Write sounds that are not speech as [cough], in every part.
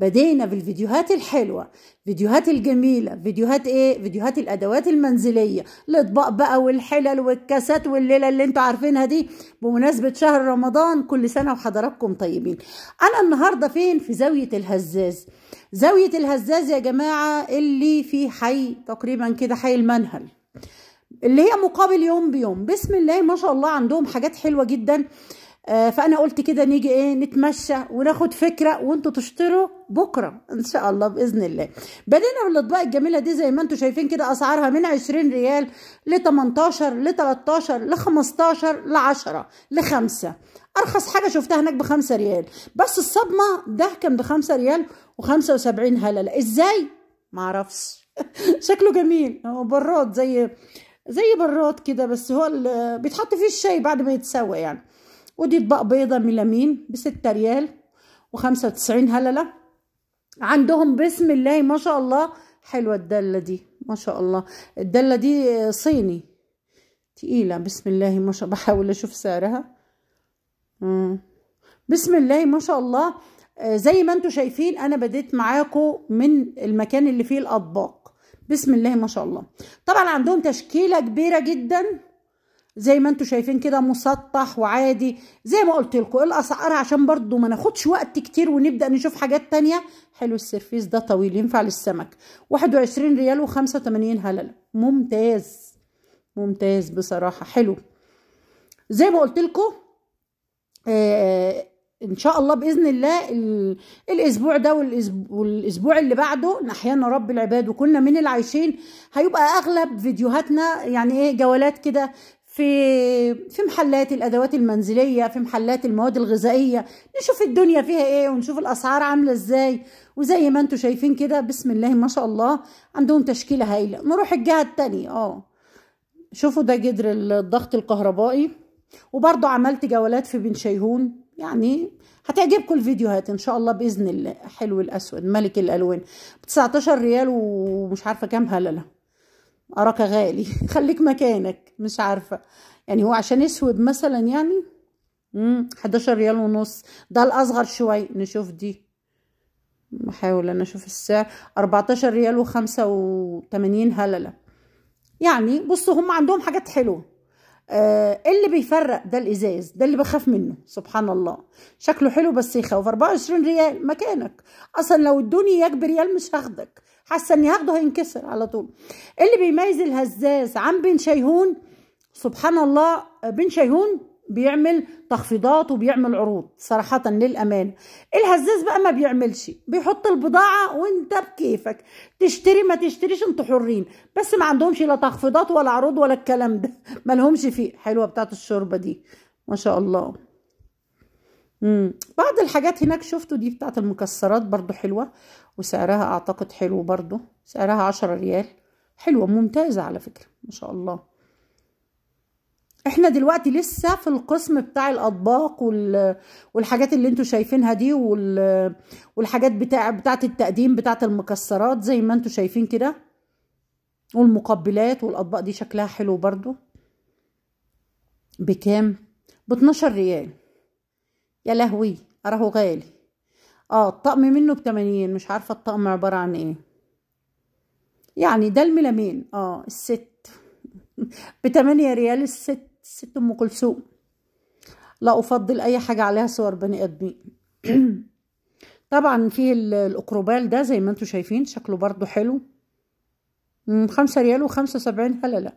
بدينا بالفيديوهات الحلوه فيديوهات الجميله فيديوهات ايه فيديوهات الادوات المنزليه الاطباق بقى والحلل والكاسات والليله اللي انتوا عارفينها دي بمناسبه شهر رمضان كل سنه وحضراتكم طيبين انا النهارده فين في زاويه الهزاز زاويه الهزاز يا جماعه اللي في حي تقريبا كده حي المنهل اللي هي مقابل يوم بيوم بسم الله ما شاء الله عندهم حاجات حلوه جدا آه، فانا قلت كده نيجي ايه نتمشى وناخد فكره وانتوا تشتروا بكره ان شاء الله باذن الله بدينا بالاطباق الجميله دي زي ما انتوا شايفين كده اسعارها من 20 ريال ل 18 ل 13 ل 15 ل 10 ل 5 ارخص حاجه شفتها هناك ب 5 ريال بس الصدمه ده كان ب 5 ريال و75 هلله ازاي معرفش [laughs] شكله جميل هو براد زي زي براد كده بس هو بيتحط فيه الشاي بعد ما يتسوى يعني ودي اطباق بيضة ميلامين بستة ريال وخمسة وتسعين هللة عندهم بسم الله ما شاء الله حلوة الدالة دي ما شاء الله الدالة دي صيني تقيلة بسم الله ما شاء الله بحاول اشوف سعرها بسم الله ما شاء الله آه، زي ما انتم شايفين انا بديت معاكم من المكان اللي فيه الاطباق بسم الله ما شاء الله طبعا عندهم تشكيلة كبيرة جدا زي ما انتم شايفين كده مسطح وعادي زي ما قلت لكم الاسعار عشان برضو ما ناخدش وقت كتير ونبدا نشوف حاجات تانية حلو السيرفيس ده طويل ينفع للسمك 21 ريال و85 هلله ممتاز ممتاز بصراحه حلو زي ما قلت لكم آه، ان شاء الله باذن الله الاسبوع ده والاسبوع اللي بعده نحيانا رب العباد وكنا من العايشين هيبقى اغلب فيديوهاتنا يعني ايه جولات كده في في محلات الادوات المنزليه في محلات المواد الغذائيه نشوف الدنيا فيها ايه ونشوف الاسعار عامله ازاي وزي ما انتم شايفين كده بسم الله ما شاء الله عندهم تشكيله هايله نروح الجهه الثانيه اه شوفوا ده جدر الضغط الكهربائي وبرده عملت جولات في بن شيهون يعني هتعجبكم الفيديوهات ان شاء الله باذن الله حلو الاسود ملك الالوان ب 19 ريال ومش عارفه كام هلله أراك غالي [laughs] خليك مكانك مش عارفة يعني هو عشان يسود مثلا يعني امم 11 ريال ونص ده الأصغر شوي نشوف دي بحاول أنا أشوف السعر 14 ريال و85 هللة يعني بصوا هم عندهم حاجات حلوة آه اللي بيفرق ده الازاز ده اللي بخاف منه سبحان الله شكله حلو بس يخوف 24 ريال مكانك اصلا لو ادوني اياك بريال مش هاخدك حاسه اني هاخده هينكسر على طول اللي بيميز الهزاز عن بن شيهون سبحان الله آه، بن شيهون بيعمل تخفيضات وبيعمل عروض صراحة للأمانة الهزاز بقى ما بيعملش بيحط البضاعة وانت بكيفك تشتري ما تشتريش انتوا حرين بس ما عندهمش لا تخفيضات ولا عروض ولا الكلام ده [laughs] ما لهمش فيه حلوة بتاعت الشوربة دي ما شاء الله مم. بعض الحاجات هناك شفتوا دي بتاعت المكسرات برضو حلوة وسعرها أعتقد حلو برضو سعرها عشرة ريال حلوة ممتازة على فكرة ما شاء الله احنا دلوقتي لسه في القسم بتاع الاطباق والحاجات اللي انتوا شايفينها دي والحاجات بتاع بتاعه التقديم بتاعه المكسرات زي ما انتوا شايفين كده والمقبلات والاطباق دي شكلها حلو برضو بكام ب 12 ريال يا لهوي اراهو غالي اه الطقم منه ب 80 مش عارفه الطقم عباره عن ايه يعني ده الميلامين اه الست [laughs] ب 8 ريال الست ست ام كلثوم لا افضل اي حاجه عليها صور بني ادمين [clears throat] طبعا فيه الاكروبال ده زي ما انتم شايفين شكله برضو حلو خمسة ريال وخمسة سبعين هللة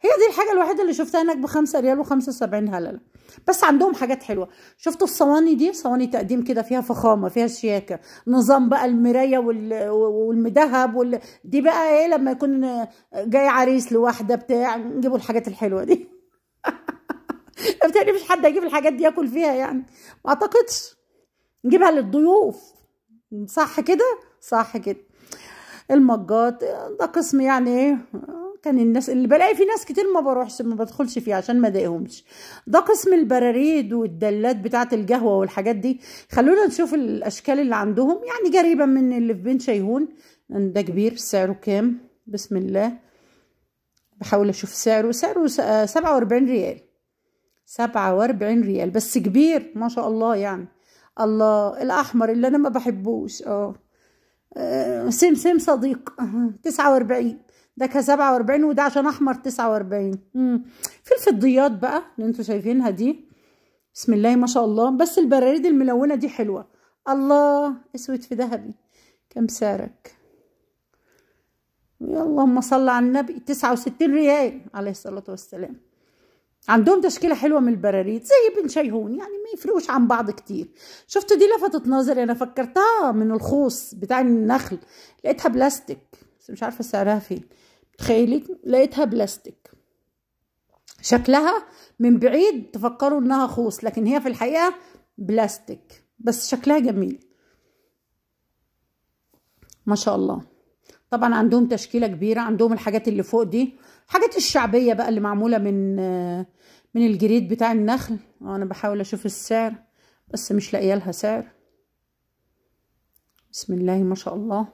هي دي الحاجة الوحيدة اللي شفتها هناك بخمسة ريال وخمسة سبعين هللة بس عندهم حاجات حلوة شفتوا الصواني دي صواني تقديم كده فيها فخامة فيها شياكة نظام بقى المراية والمدهب وال... دي بقى ايه لما يكون جاي عريس لواحدة بتاع نجيبوا الحاجات الحلوة دي بالتالي [laughs] مش حد هيجيب الحاجات دي ياكل فيها يعني ما اعتقدش نجيبها للضيوف صح كده صح كده المجات ده قسم يعني ايه كان الناس اللي بلاقي في ناس كتير ما بروحش ما بدخلش فيه عشان ما ضايقهمش ده قسم البراريد والدلات بتاعه القهوه والحاجات دي خلونا نشوف الاشكال اللي عندهم يعني قريبه من اللي في بين شيهون ده كبير سعره كام بسم الله بحاول اشوف سعره سعره 47 ريال سبعة واربعين ريال بس كبير ما شاء الله يعني الله الأحمر اللي أنا ما بحبوش اه سمسم صديق تسعة واربعين ده كسبعة واربعين وده عشان أحمر تسعة واربعين في الفضيات بقى اللي انتوا شايفينها دي بسم الله ما شاء الله بس البراريد الملونة دي حلوة الله اسود في ذهبي كم سعرك يا اللهم صل على النبي تسعة وستين ريال عليه الصلاة والسلام عندهم تشكيلة حلوة من البراريت زي ابن شيهون يعني ما يفرقوش عن بعض كتير شفت دي لفتت نظري أنا فكرتها من الخوص بتاع النخل لقيتها بلاستيك بس مش عارفة سعرها فين تخيلي لقيتها بلاستيك شكلها من بعيد تفكروا إنها خوص لكن هي في الحقيقة بلاستيك بس شكلها جميل ما شاء الله طبعا عندهم تشكيلة كبيرة عندهم الحاجات اللي فوق دي الحاجات الشعبية بقى اللي معمولة من آه من الجريد بتاع النخل انا بحاول اشوف السعر بس مش لاقيه لها سعر بسم الله ما شاء الله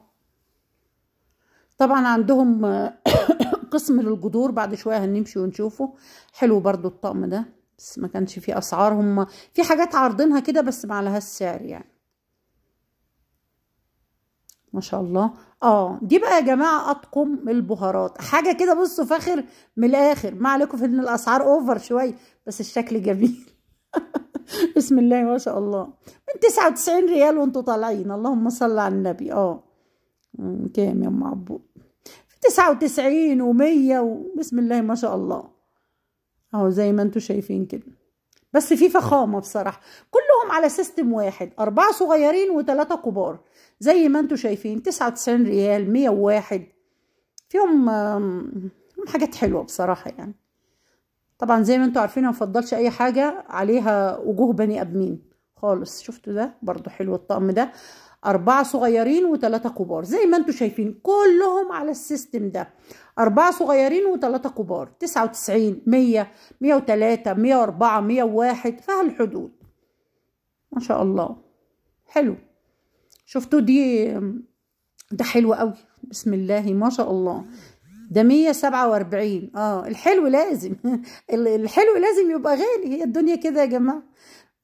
طبعا عندهم [coughs] قسم للجذور بعد شويه هنمشي ونشوفه حلو برضو الطقم ده بس ما كانش فيه اسعار هم في حاجات عارضينها كده بس مع لها سعر يعني ما شاء الله اه دي بقى يا جماعه اطقم البهارات حاجه كده بصوا فاخر من الاخر ما عليكم في ان الاسعار اوفر شويه بس الشكل جميل [laughs] بسم الله ما شاء الله من 99 ريال وانتوا طالعين اللهم صل على النبي اه كام يا ام عبود 99 و100 بسم الله ما شاء الله اهو زي ما انتوا شايفين كده بس في فخامه بصراحه كلهم على سيستم واحد اربعه صغيرين وثلاثه كبار زي ما انتم شايفين 99 ريال 101 فيهم حاجات حلوه بصراحه يعني طبعا زي ما انتم عارفين ما بفضلش اي حاجه عليها وجوه بني ادمين خالص شفتوا ده برضو حلو الطقم ده أربعة صغيرين وثلاثة كبار زي ما انتوا شايفين كلهم على السيستم ده أربعة صغيرين وثلاثة كبار تسعة وتسعين مية مية وثلاثة مية وأربعة مية وواحد فهالحدود ما شاء الله حلو شفتوا دي ده حلو قوي بسم الله ما شاء الله ده 147 اه الحلو لازم [laughs] الحلو لازم يبقى غالي هي الدنيا كده يا جماعه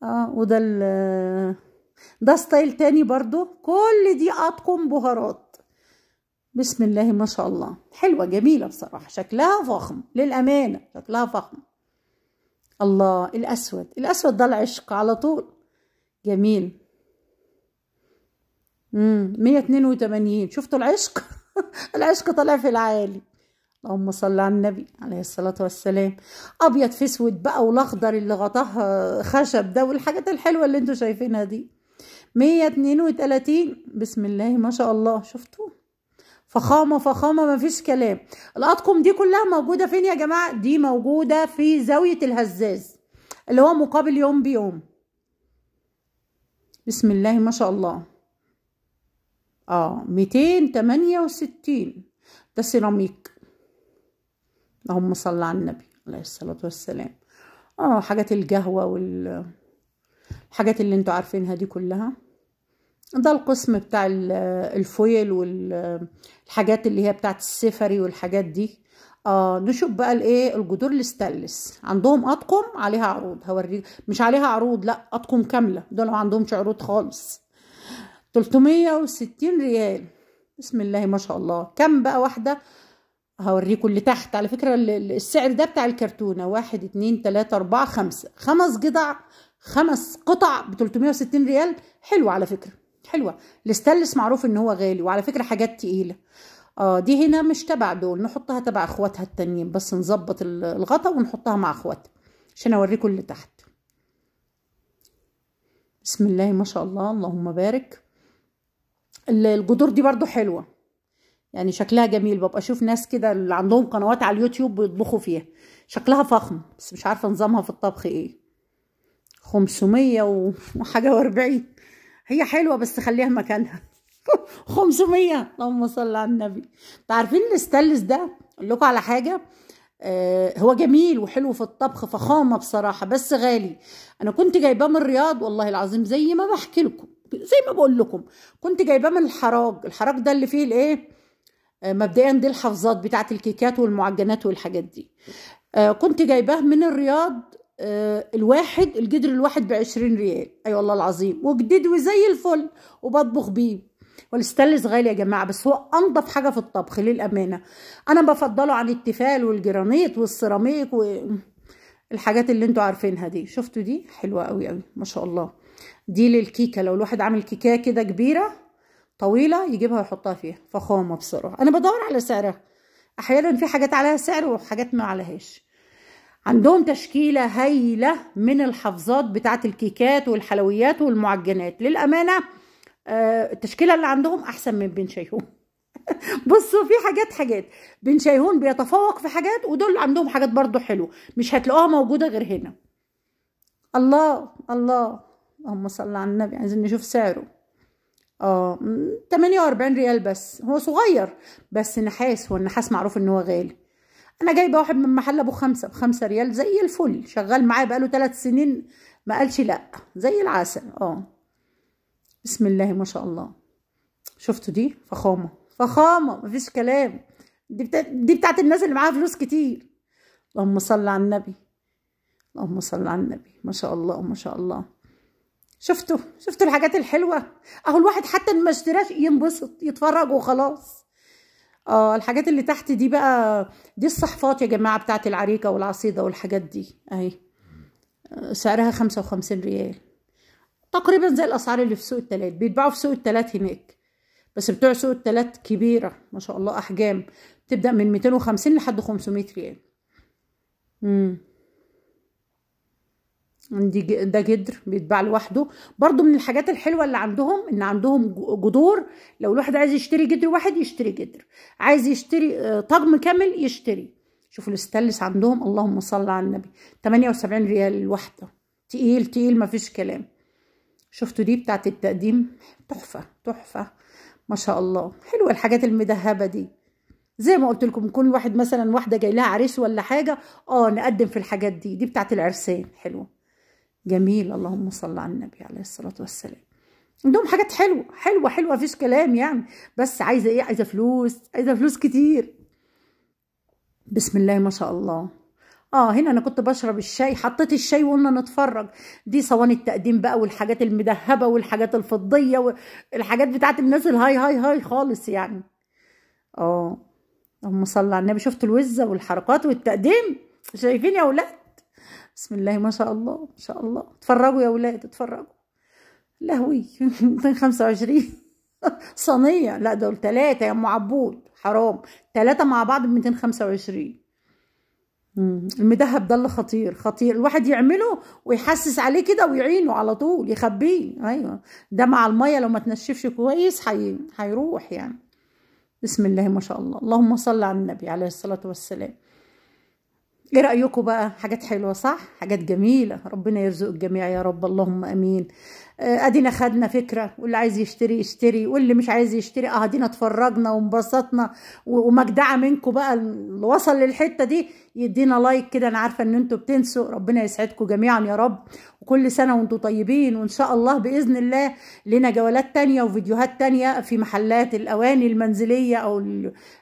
اه وده ده ستايل تاني برضو كل دي اطقم بهارات بسم الله ما شاء الله حلوه جميله بصراحه شكلها فخم للامانه شكلها فخم الله الاسود الاسود ده العشق على طول جميل امم 182 شفتوا العشق [laughs] العشق طالع في العالي اللهم صل على النبي عليه الصلاة والسلام أبيض في أسود بقى والأخضر اللي غطاه خشب ده والحاجات الحلوة اللي انتوا شايفينها دي مية اتنين وتلاتين بسم الله ما شاء الله شفتوا فخامه فخامه مفيش كلام الاطقم دي كلها موجوده فين يا جماعه دي موجوده في زاويه الهزاز اللي هو مقابل يوم بيوم بسم الله ما شاء الله اه ميتين تمانية وستين ده سيراميك اللهم صل على النبي عليه الصلاة والسلام اه حاجات القهوة وال الحاجات اللي انتوا عارفينها دي كلها ده القسم بتاع الفويل والحاجات اللي هي بتاعت السفري والحاجات دي آه نشوف بقى الايه الجدور الاستانلس عندهم اطقم عليها عروض هوريك مش عليها عروض لا اطقم كامله دول ما عندهمش عروض خالص 360 ريال بسم الله ما شاء الله كم بقى واحده هوريكم اللي تحت على فكره السعر ده بتاع الكرتونه واحد اتنين تلاته اربعه خمسه خمس جدع خمس قطع ب 360 ريال حلوه على فكره حلوه الاستانلس معروف ان هو غالي وعلى فكره حاجات تقيله اه دي هنا مش تبع دول نحطها تبع اخواتها التانيين بس نظبط الغطا ونحطها مع اخواتها عشان اوريكم اللي تحت بسم الله ما شاء الله اللهم بارك الجدور دي برضو حلوه يعني شكلها جميل ببقى اشوف ناس كده اللي عندهم قنوات على اليوتيوب بيطبخوا فيها شكلها فخم بس مش عارفه نظامها في الطبخ ايه 500 وحاجه و40 هي حلوه بس خليها مكانها 500 [laughs] اللهم صل على النبي تعرفين عارفين ده اقول لكم على حاجه آه، هو جميل وحلو في الطبخ فخامه بصراحه بس غالي انا كنت جايباه من الرياض والله العظيم زي ما بحكي لكم زي ما بقول لكم كنت جايباه من الحراج الحراج ده اللي فيه الايه آه، مبدئيا دي الحفظات بتاعه الكيكات والمعجنات والحاجات دي آه، كنت جايباه من الرياض آه، الواحد الجدر الواحد بعشرين ريال اي أيوة والله العظيم وجديد وزي الفل وبطبخ بيه والستانلس غالي يا جماعه بس هو انضف حاجه في الطبخ للامانه انا بفضله عن التفال والجرانيت والسيراميك والحاجات اللي انتوا عارفينها دي شفتوا دي حلوه قوي قوي ما شاء الله دي للكيكه لو الواحد عامل كيكه كده كبيره طويله يجيبها ويحطها فيها فخامه بصراحه انا بدور على سعرها احيانا في حاجات عليها سعر وحاجات ما عليهاش عندهم تشكيلة هايلة من الحفظات بتاعة الكيكات والحلويات والمعجنات للأمانة آه، التشكيلة اللي عندهم أحسن من بن شيهون [laughs] بصوا في حاجات حاجات بن شيهون بيتفوق في حاجات ودول عندهم حاجات برضو حلوة مش هتلاقوها موجودة غير هنا الله الله اللهم صل على النبي عايزين نشوف سعره اه 48 ريال بس هو صغير بس نحاس والنحاس معروف ان هو غالي انا جايبه واحد من محل ابو خمسه بخمسه ريال زي الفل شغال معايا بقاله ثلاث سنين ما قالش لا زي العسل اه بسم الله ما شاء الله شفتوا دي فخامه فخامه مفيش كلام دي بتاعت, دي بتاعت الناس اللي معاها فلوس كتير اللهم صل على النبي اللهم صل على النبي ما شاء الله ما شاء الله شفتوا شفتوا الحاجات الحلوه اهو الواحد حتى ما اشتراش ينبسط يتفرج وخلاص اه الحاجات اللي تحت دي بقى دي الصحفات يا جماعه بتاعت العريكه والعصيده والحاجات دي اهي آه، سعرها خمسة وخمسين ريال تقريبا زي الاسعار اللي في سوق التلات بيتباعوا في سوق التلات هناك بس بتوع سوق التلات كبيره ما شاء الله احجام تبدا من ميتين وخمسين لحد 500 ريال مم. عندي ده جدر بيتباع لوحده برضو من الحاجات الحلوه اللي عندهم ان عندهم جدور لو الواحد عايز يشتري جدر واحد يشتري جدر عايز يشتري آه، طقم كامل يشتري شوفوا الاستلس عندهم اللهم صل على النبي 78 ريال الواحده تقيل تقيل مفيش كلام شفتوا دي بتاعت التقديم تحفه تحفه ما شاء الله حلوه الحاجات المدهبه دي زي ما قلت لكم كل واحد مثلا واحده جاي لها عريس ولا حاجه اه نقدم في الحاجات دي دي بتاعت العرسان حلوه جميل اللهم صل على النبي عليه الصلاة والسلام عندهم حاجات حلوة حلوة حلوة مفيش كلام يعني بس عايزة ايه عايزة فلوس عايزة فلوس كتير بسم الله ما شاء الله اه هنا انا كنت بشرب الشاي حطيت الشاي وقلنا نتفرج دي صواني التقديم بقى والحاجات المدهبه والحاجات الفضيه والحاجات بتاعت الناس الهاي هاي هاي خالص يعني اه اللهم صل على النبي شفتوا الوزه والحركات والتقديم شايفين يا اولاد بسم الله ما شاء الله ما شاء الله اتفرجوا يا ولاد اتفرجوا لهوي 225 [laughs] صينيه لا دول ثلاثه يا ام عبود حرام ثلاثه مع بعض ب 225 المدهب ده اللي خطير خطير الواحد يعمله ويحسس عليه كده ويعينه على طول يخبيه ايوه ده مع الميه لو ما تنشفش كويس هيروح يعني بسم الله ما شاء الله اللهم صل على النبي عليه الصلاه والسلام ايه رايكم بقى حاجات حلوه صح حاجات جميله ربنا يرزق الجميع يا رب اللهم امين آه، ادينا خدنا فكره واللي عايز يشتري يشتري واللي مش عايز يشتري اه ادينا اتفرجنا وانبسطنا ومجدعه منكم بقى اللي وصل للحته دي يدينا لايك كده انا عارفه ان انتوا بتنسوا ربنا يسعدكم جميعا يا رب وكل سنه وانتوا طيبين وان شاء الله باذن الله لنا جولات تانية وفيديوهات تانية في محلات الاواني المنزليه او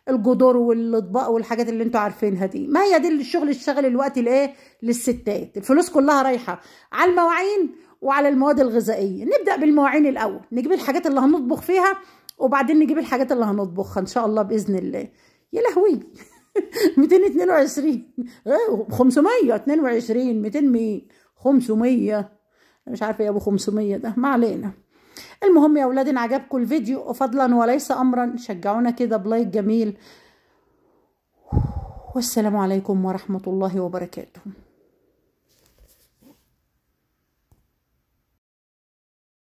الجدر والاطباق والحاجات اللي انتوا عارفينها دي ما هي دي الشغل الشغل الوقت الايه للستات الفلوس كلها رايحه على المواعين وعلى المواد الغذائيه نبدا بالمواعين الاول نجيب الحاجات اللي هنطبخ فيها وبعدين نجيب الحاجات اللي هنطبخها ان شاء الله باذن الله يا لهوي 222 522 200 مين 500 مش عارفه يا ابو 500 ده ما علينا المهم يا اولاد ان عجبكم الفيديو فضلا وليس امرا شجعونا كده بلايك جميل والسلام عليكم ورحمه الله وبركاته